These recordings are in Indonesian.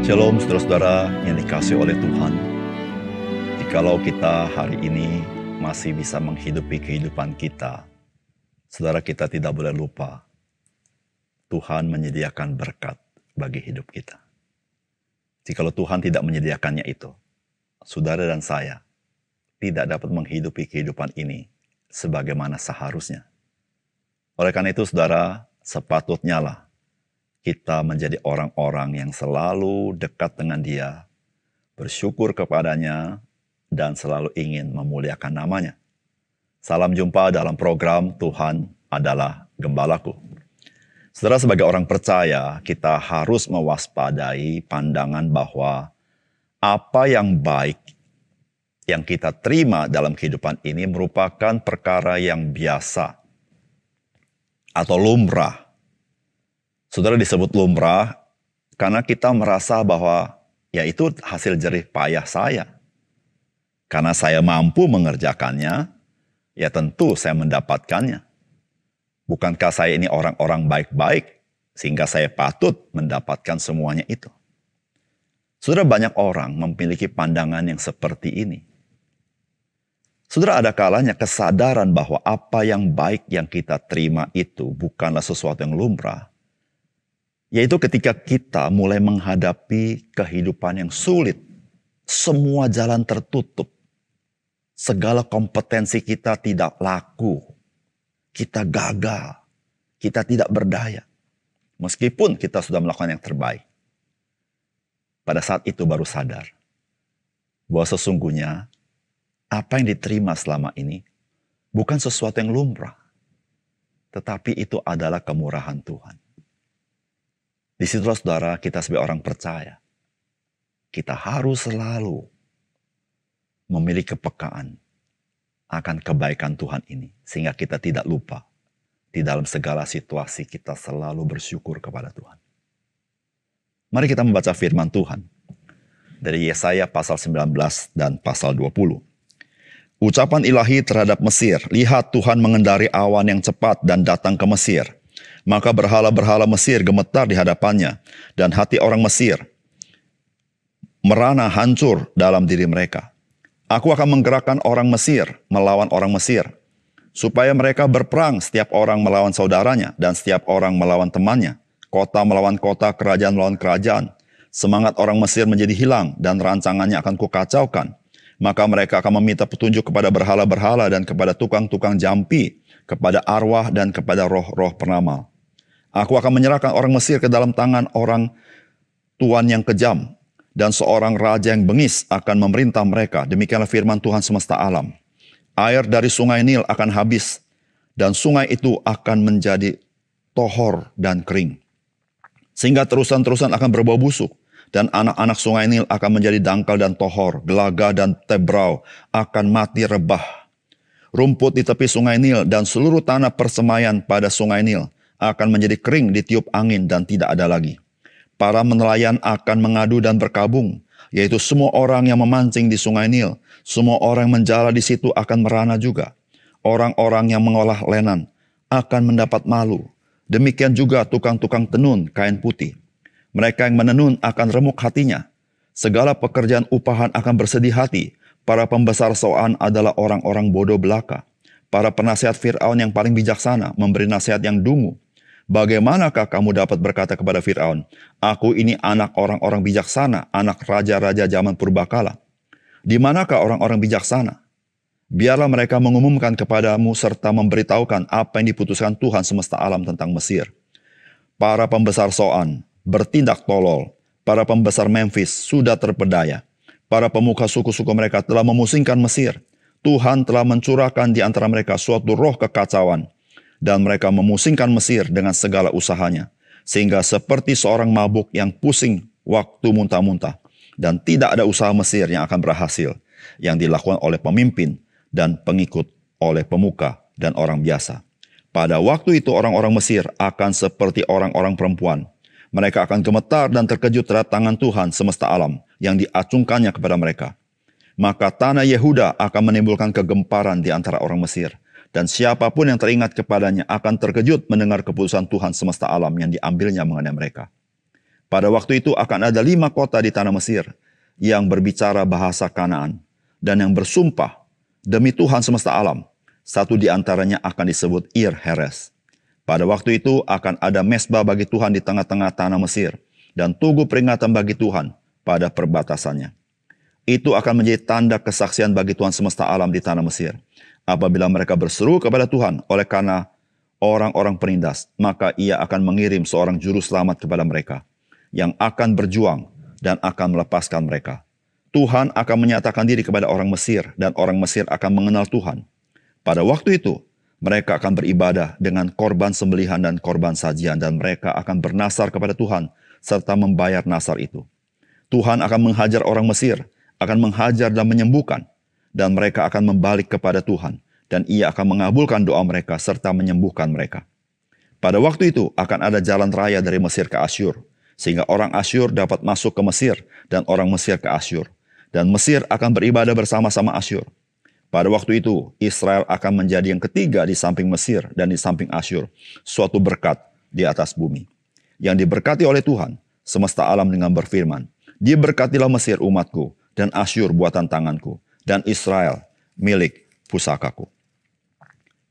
Shalom saudara-saudara yang dikasih oleh Tuhan. Jikalau kita hari ini masih bisa menghidupi kehidupan kita, saudara kita tidak boleh lupa Tuhan menyediakan berkat bagi hidup kita. Jikalau Tuhan tidak menyediakannya itu, saudara dan saya tidak dapat menghidupi kehidupan ini sebagaimana seharusnya. Oleh karena itu saudara, sepatutnya lah kita menjadi orang-orang yang selalu dekat dengan Dia, bersyukur kepadanya, dan selalu ingin memuliakan namanya. Salam jumpa dalam program Tuhan adalah Gembalaku. Setelah sebagai orang percaya, kita harus mewaspadai pandangan bahwa apa yang baik yang kita terima dalam kehidupan ini merupakan perkara yang biasa atau lumrah saudara disebut lumrah karena kita merasa bahwa ya itu hasil jerih payah saya. Karena saya mampu mengerjakannya, ya tentu saya mendapatkannya. Bukankah saya ini orang-orang baik-baik sehingga saya patut mendapatkan semuanya itu? Saudara banyak orang memiliki pandangan yang seperti ini. Saudara ada kalanya kesadaran bahwa apa yang baik yang kita terima itu bukanlah sesuatu yang lumrah, yaitu ketika kita mulai menghadapi kehidupan yang sulit, semua jalan tertutup, segala kompetensi kita tidak laku, kita gagal, kita tidak berdaya. Meskipun kita sudah melakukan yang terbaik. Pada saat itu baru sadar bahwa sesungguhnya apa yang diterima selama ini bukan sesuatu yang lumrah, tetapi itu adalah kemurahan Tuhan. Di Disitulah saudara kita sebagai orang percaya. Kita harus selalu memiliki kepekaan akan kebaikan Tuhan ini. Sehingga kita tidak lupa di dalam segala situasi kita selalu bersyukur kepada Tuhan. Mari kita membaca firman Tuhan dari Yesaya pasal 19 dan pasal 20. Ucapan ilahi terhadap Mesir, lihat Tuhan mengendari awan yang cepat dan datang ke Mesir. Maka berhala-berhala Mesir gemetar di hadapannya, dan hati orang Mesir merana hancur dalam diri mereka. Aku akan menggerakkan orang Mesir melawan orang Mesir, supaya mereka berperang setiap orang melawan saudaranya dan setiap orang melawan temannya, kota melawan kota, kerajaan melawan kerajaan. Semangat orang Mesir menjadi hilang dan rancangannya akan kukacaukan. Maka mereka akan meminta petunjuk kepada berhala-berhala dan kepada tukang-tukang jampi, kepada arwah dan kepada roh-roh peramal. Aku akan menyerahkan orang Mesir ke dalam tangan orang tuan yang kejam dan seorang raja yang bengis akan memerintah mereka. Demikianlah firman Tuhan semesta alam. Air dari sungai Nil akan habis dan sungai itu akan menjadi tohor dan kering. Sehingga terusan-terusan akan berbau busuk dan anak-anak sungai Nil akan menjadi dangkal dan tohor, gelaga dan tebrau, akan mati rebah. Rumput di tepi sungai Nil dan seluruh tanah persemayan pada sungai Nil akan menjadi kering di tiup angin dan tidak ada lagi. Para nelayan akan mengadu dan berkabung, yaitu semua orang yang memancing di sungai Nil, semua orang yang menjala di situ akan merana juga. Orang-orang yang mengolah lenan akan mendapat malu. Demikian juga tukang-tukang tenun kain putih. Mereka yang menenun akan remuk hatinya. Segala pekerjaan upahan akan bersedih hati. Para pembesar soan adalah orang-orang bodoh belaka. Para penasihat Fir'aun yang paling bijaksana memberi nasihat yang dungu bagaimanakah kamu dapat berkata kepada Firaun, "Aku ini anak orang-orang bijaksana, anak raja-raja zaman purbakala"? Di manakah orang-orang bijaksana? Biarlah mereka mengumumkan kepadamu serta memberitahukan apa yang diputuskan Tuhan semesta alam tentang Mesir. Para pembesar Soan bertindak tolol, para pembesar Memphis sudah terpedaya. Para pemuka suku-suku mereka telah memusingkan Mesir. Tuhan telah mencurahkan di antara mereka suatu roh kekacauan dan mereka memusingkan Mesir dengan segala usahanya. Sehingga seperti seorang mabuk yang pusing waktu muntah-muntah. Dan tidak ada usaha Mesir yang akan berhasil. Yang dilakukan oleh pemimpin dan pengikut oleh pemuka dan orang biasa. Pada waktu itu orang-orang Mesir akan seperti orang-orang perempuan. Mereka akan gemetar dan terkejut terhadap tangan Tuhan semesta alam yang diacungkannya kepada mereka. Maka tanah Yehuda akan menimbulkan kegemparan di antara orang Mesir dan siapapun yang teringat kepadanya akan terkejut mendengar keputusan Tuhan semesta alam yang diambilnya mengenai mereka. Pada waktu itu akan ada lima kota di tanah Mesir yang berbicara bahasa Kanaan dan yang bersumpah demi Tuhan semesta alam. Satu di antaranya akan disebut Ir Heres. Pada waktu itu akan ada mesbah bagi Tuhan di tengah-tengah tanah Mesir dan tugu peringatan bagi Tuhan pada perbatasannya. Itu akan menjadi tanda kesaksian bagi Tuhan semesta alam di tanah Mesir apabila mereka berseru kepada Tuhan oleh karena orang-orang penindas, maka ia akan mengirim seorang juru selamat kepada mereka yang akan berjuang dan akan melepaskan mereka. Tuhan akan menyatakan diri kepada orang Mesir dan orang Mesir akan mengenal Tuhan. Pada waktu itu, mereka akan beribadah dengan korban sembelihan dan korban sajian dan mereka akan bernasar kepada Tuhan serta membayar nasar itu. Tuhan akan menghajar orang Mesir, akan menghajar dan menyembuhkan dan mereka akan membalik kepada Tuhan dan ia akan mengabulkan doa mereka serta menyembuhkan mereka. Pada waktu itu akan ada jalan raya dari Mesir ke Asyur, sehingga orang Asyur dapat masuk ke Mesir dan orang Mesir ke Asyur. Dan Mesir akan beribadah bersama-sama Asyur. Pada waktu itu, Israel akan menjadi yang ketiga di samping Mesir dan di samping Asyur, suatu berkat di atas bumi. Yang diberkati oleh Tuhan, semesta alam dengan berfirman, Diberkatilah Mesir umatku, dan Asyur buatan tanganku dan Israel milik pusakaku.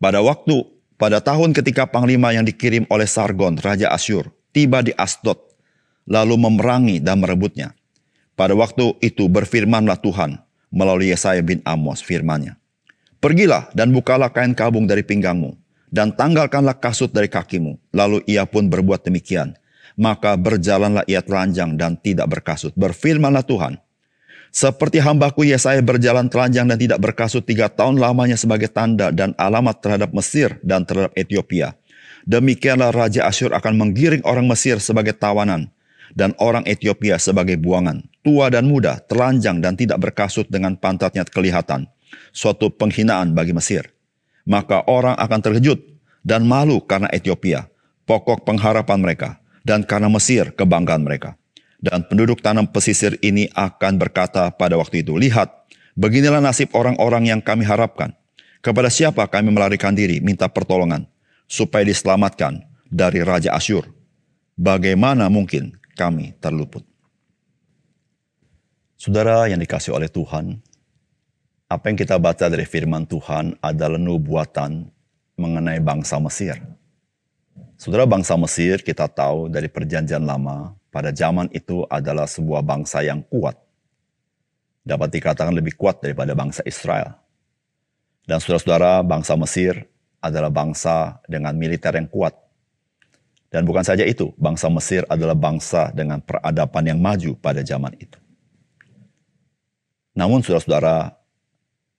Pada waktu pada tahun ketika panglima yang dikirim oleh Sargon, Raja Asyur, tiba di Asdod, lalu memerangi dan merebutnya. Pada waktu itu berfirmanlah Tuhan melalui Yesaya bin Amos firmannya. Pergilah dan bukalah kain kabung dari pinggangmu, dan tanggalkanlah kasut dari kakimu. Lalu ia pun berbuat demikian. Maka berjalanlah ia telanjang dan tidak berkasut. Berfirmanlah Tuhan, seperti hambaku Yesaya berjalan telanjang dan tidak berkasut tiga tahun lamanya sebagai tanda dan alamat terhadap Mesir dan terhadap Ethiopia. Demikianlah Raja Asyur akan menggiring orang Mesir sebagai tawanan dan orang Ethiopia sebagai buangan. Tua dan muda, telanjang dan tidak berkasut dengan pantatnya kelihatan. Suatu penghinaan bagi Mesir. Maka orang akan terkejut dan malu karena Ethiopia, pokok pengharapan mereka, dan karena Mesir kebanggaan mereka. Dan penduduk tanam pesisir ini akan berkata pada waktu itu, Lihat, beginilah nasib orang-orang yang kami harapkan. Kepada siapa kami melarikan diri, minta pertolongan, supaya diselamatkan dari Raja Asyur. Bagaimana mungkin kami terluput? Saudara yang dikasih oleh Tuhan, apa yang kita baca dari firman Tuhan adalah nubuatan mengenai bangsa Mesir. Saudara bangsa Mesir kita tahu dari perjanjian lama pada zaman itu adalah sebuah bangsa yang kuat. Dapat dikatakan lebih kuat daripada bangsa Israel. Dan saudara-saudara, bangsa Mesir adalah bangsa dengan militer yang kuat. Dan bukan saja itu, bangsa Mesir adalah bangsa dengan peradaban yang maju pada zaman itu. Namun saudara-saudara,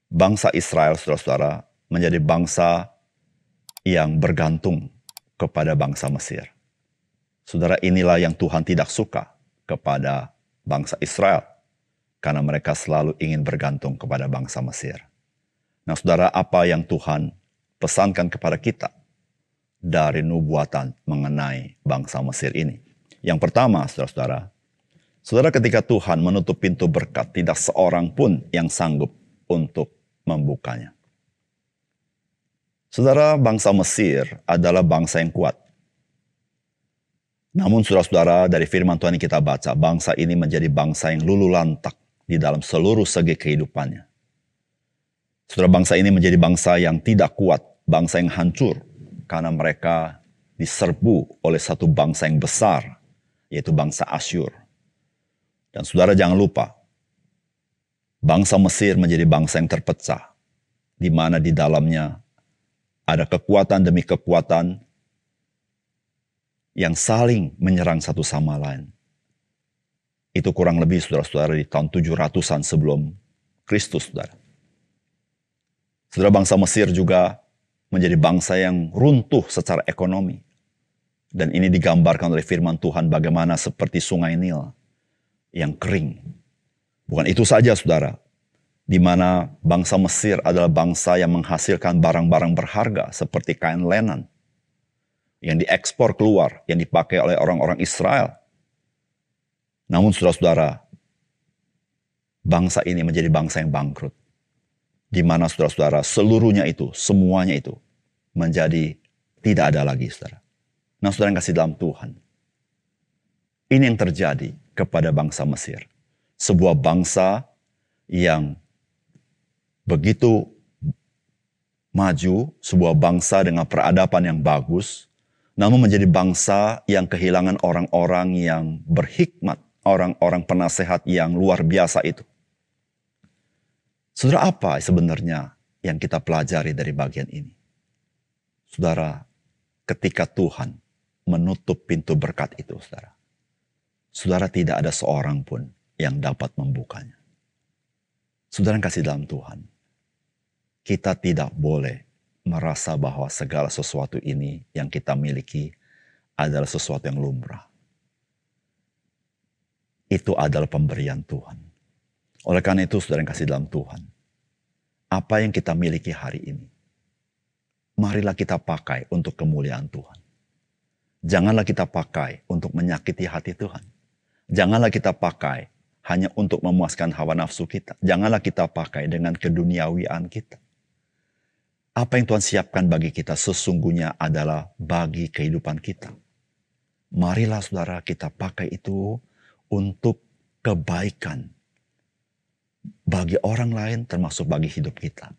bangsa Israel, saudara-saudara, menjadi bangsa yang bergantung kepada bangsa Mesir. Saudara, inilah yang Tuhan tidak suka kepada bangsa Israel karena mereka selalu ingin bergantung kepada bangsa Mesir. Nah, saudara, apa yang Tuhan pesankan kepada kita dari nubuatan mengenai bangsa Mesir ini? Yang pertama, saudara-saudara, saudara, ketika Tuhan menutup pintu berkat, tidak seorang pun yang sanggup untuk membukanya. Saudara, bangsa Mesir adalah bangsa yang kuat namun saudara-saudara dari firman Tuhan yang kita baca, bangsa ini menjadi bangsa yang lulu lantak di dalam seluruh segi kehidupannya. Saudara bangsa ini menjadi bangsa yang tidak kuat, bangsa yang hancur karena mereka diserbu oleh satu bangsa yang besar, yaitu bangsa Asyur. Dan saudara jangan lupa, bangsa Mesir menjadi bangsa yang terpecah, di mana di dalamnya ada kekuatan demi kekuatan yang saling menyerang satu sama lain. Itu kurang lebih saudara-saudara di tahun 700-an sebelum Kristus, saudara. Saudara bangsa Mesir juga menjadi bangsa yang runtuh secara ekonomi. Dan ini digambarkan oleh firman Tuhan bagaimana seperti sungai Nil yang kering. Bukan itu saja saudara, di mana bangsa Mesir adalah bangsa yang menghasilkan barang-barang berharga seperti kain lenan, yang diekspor keluar, yang dipakai oleh orang-orang Israel. Namun saudara-saudara, bangsa ini menjadi bangsa yang bangkrut. Di mana saudara-saudara seluruhnya itu, semuanya itu menjadi tidak ada lagi saudara. Nah saudara yang kasih dalam Tuhan. Ini yang terjadi kepada bangsa Mesir. Sebuah bangsa yang begitu maju, sebuah bangsa dengan peradaban yang bagus, namun menjadi bangsa yang kehilangan orang-orang yang berhikmat, orang-orang penasehat yang luar biasa itu. Saudara, apa sebenarnya yang kita pelajari dari bagian ini? Saudara, ketika Tuhan menutup pintu berkat itu, saudara, saudara tidak ada seorang pun yang dapat membukanya. Saudara kasih dalam Tuhan, kita tidak boleh merasa bahwa segala sesuatu ini yang kita miliki adalah sesuatu yang lumrah. Itu adalah pemberian Tuhan. Oleh karena itu saudara yang kasih dalam Tuhan. Apa yang kita miliki hari ini. Marilah kita pakai untuk kemuliaan Tuhan. Janganlah kita pakai untuk menyakiti hati Tuhan. Janganlah kita pakai hanya untuk memuaskan hawa nafsu kita. Janganlah kita pakai dengan keduniawian kita. Apa yang Tuhan siapkan bagi kita sesungguhnya adalah bagi kehidupan kita. Marilah saudara kita pakai itu untuk kebaikan bagi orang lain termasuk bagi hidup kita.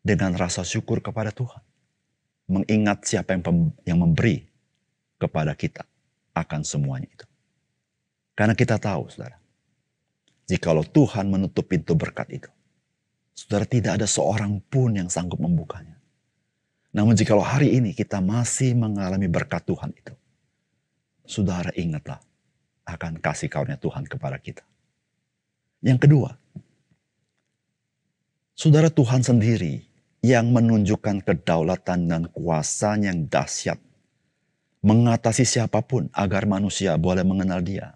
Dengan rasa syukur kepada Tuhan. Mengingat siapa yang, yang memberi kepada kita akan semuanya itu. Karena kita tahu saudara, jikalau Tuhan menutup pintu berkat itu, Saudara tidak ada seorang pun yang sanggup membukanya. Namun jikalau hari ini kita masih mengalami berkat Tuhan itu. Saudara ingatlah akan kasih karunia Tuhan kepada kita. Yang kedua, saudara Tuhan sendiri yang menunjukkan kedaulatan dan kuasa yang dahsyat mengatasi siapapun agar manusia boleh mengenal dia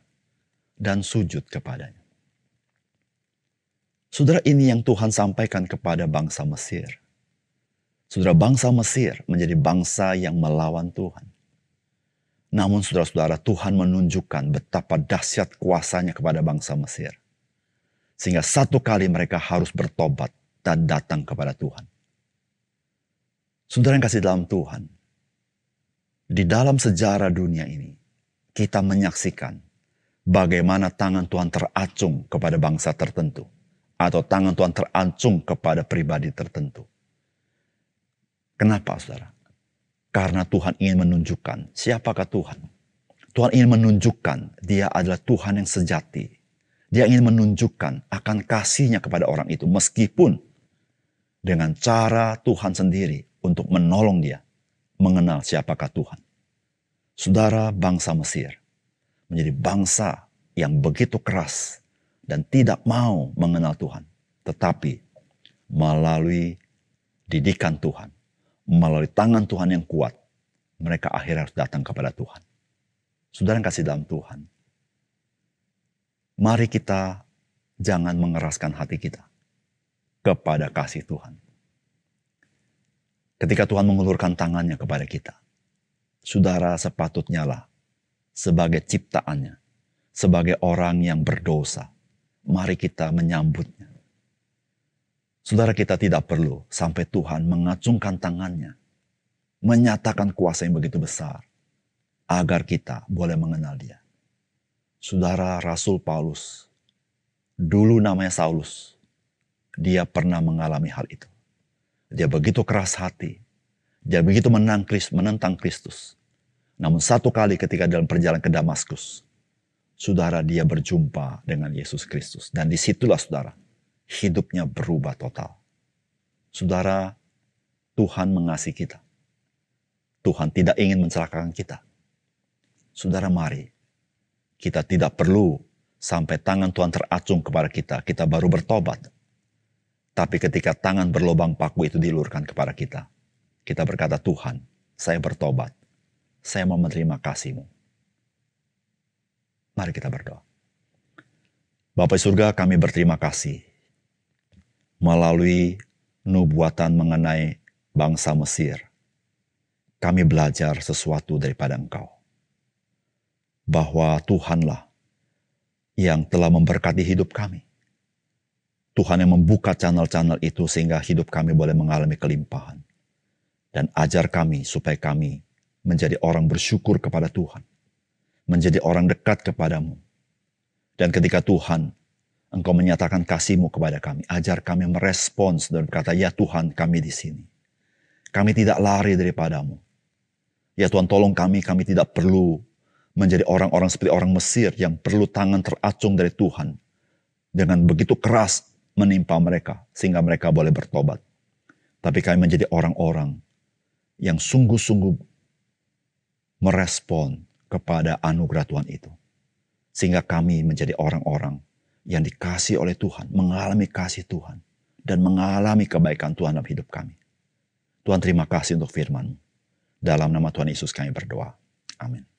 dan sujud kepadanya. Saudara, ini yang Tuhan sampaikan kepada bangsa Mesir. Saudara, bangsa Mesir menjadi bangsa yang melawan Tuhan. Namun saudara-saudara, Tuhan menunjukkan betapa dahsyat kuasanya kepada bangsa Mesir. Sehingga satu kali mereka harus bertobat dan datang kepada Tuhan. Saudara yang kasih dalam Tuhan, di dalam sejarah dunia ini, kita menyaksikan bagaimana tangan Tuhan teracung kepada bangsa tertentu atau tangan Tuhan terancung kepada pribadi tertentu. Kenapa saudara? Karena Tuhan ingin menunjukkan siapakah Tuhan. Tuhan ingin menunjukkan dia adalah Tuhan yang sejati. Dia ingin menunjukkan akan kasihnya kepada orang itu meskipun dengan cara Tuhan sendiri untuk menolong dia mengenal siapakah Tuhan. Saudara bangsa Mesir menjadi bangsa yang begitu keras dan tidak mau mengenal Tuhan, tetapi melalui didikan Tuhan, melalui tangan Tuhan yang kuat, mereka akhirnya harus datang kepada Tuhan. Saudara yang kasih dalam Tuhan, mari kita jangan mengeraskan hati kita kepada kasih Tuhan. Ketika Tuhan mengulurkan tangannya kepada kita, saudara sepatutnya lah sebagai ciptaannya, sebagai orang yang berdosa, mari kita menyambutnya. Saudara kita tidak perlu sampai Tuhan mengacungkan tangannya, menyatakan kuasa yang begitu besar, agar kita boleh mengenal dia. Saudara Rasul Paulus, dulu namanya Saulus, dia pernah mengalami hal itu. Dia begitu keras hati, dia begitu menang, menentang Kristus. Namun satu kali ketika dalam perjalanan ke Damaskus, saudara dia berjumpa dengan Yesus Kristus. Dan disitulah saudara, hidupnya berubah total. Saudara, Tuhan mengasihi kita. Tuhan tidak ingin mencelakakan kita. Saudara mari, kita tidak perlu sampai tangan Tuhan teracung kepada kita, kita baru bertobat. Tapi ketika tangan berlobang paku itu dilurkan kepada kita, kita berkata, Tuhan, saya bertobat, saya mau menerima kasihmu. Mari kita berdoa. Bapak surga kami berterima kasih. Melalui nubuatan mengenai bangsa Mesir, kami belajar sesuatu daripada engkau. Bahwa Tuhanlah yang telah memberkati hidup kami. Tuhan yang membuka channel-channel itu sehingga hidup kami boleh mengalami kelimpahan. Dan ajar kami supaya kami menjadi orang bersyukur kepada Tuhan menjadi orang dekat kepadamu. Dan ketika Tuhan, Engkau menyatakan kasihmu kepada kami. Ajar kami merespons dan berkata, ya Tuhan kami di sini. Kami tidak lari daripadamu. Ya Tuhan tolong kami, kami tidak perlu menjadi orang-orang seperti orang Mesir yang perlu tangan teracung dari Tuhan. Dengan begitu keras menimpa mereka sehingga mereka boleh bertobat. Tapi kami menjadi orang-orang yang sungguh-sungguh merespon kepada anugerah Tuhan itu. Sehingga kami menjadi orang-orang yang dikasih oleh Tuhan, mengalami kasih Tuhan, dan mengalami kebaikan Tuhan dalam hidup kami. Tuhan terima kasih untuk firman. Dalam nama Tuhan Yesus kami berdoa. Amin.